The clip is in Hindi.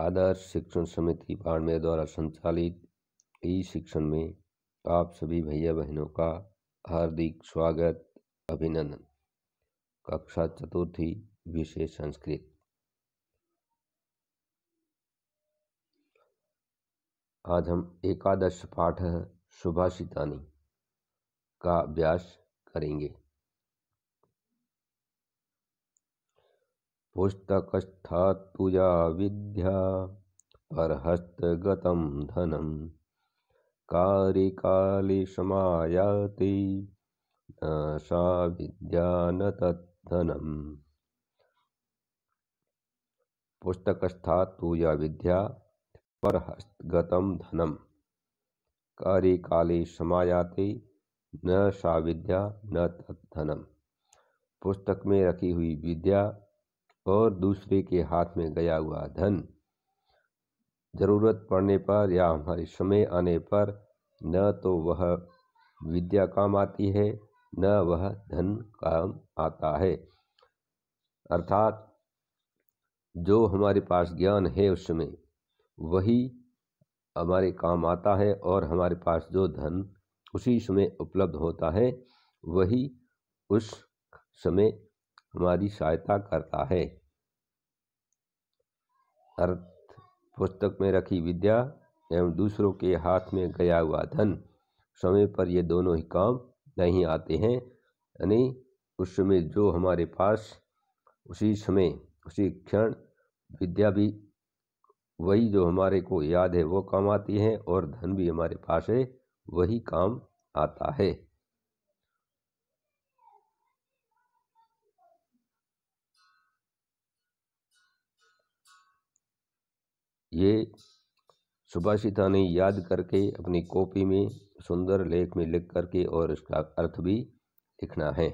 आदर्श शिक्षण समिति बाड़मेर द्वारा संचालित ई शिक्षण में आप सभी भैया बहनों का हार्दिक स्वागत अभिनंदन कक्षा चतुर्थी विषय संस्कृत आज हम एकादश पाठ सुभाषितानी का अभ्यास करेंगे पुस्तकस्थात्तु या विद्या परहस्तगतं धनं कारिकालिशमायाति न सा विद्या न तद्धनम् पुस्तकस्थात्तु या विद्या हस्तगत धनम कार्य काली समायाते न सा विद्या न तद्धनम पुस्तक में रखी हुई विद्या और दूसरे के हाथ में गया हुआ धन जरूरत पड़ने पर या हमारे समय आने पर न तो वह विद्या काम आती है न वह धन काम आता है अर्थात जो हमारे पास ज्ञान है उस समय वही हमारे काम आता है और हमारे पास जो धन उसी समय उपलब्ध होता है वही उस समय हमारी सहायता करता है अर्थ पुस्तक में रखी विद्या एवं दूसरों के हाथ में गया हुआ धन समय पर ये दोनों ही काम नहीं आते हैं यानी उस समय जो हमारे पास उसी समय उसी क्षण विद्या भी वही जो हमारे को याद है वो काम आती है और धन भी हमारे पास है वही काम आता है ये सुभाषिता ने याद करके अपनी कॉपी में सुंदर लेख में लिख करके और इसका अर्थ भी लिखना है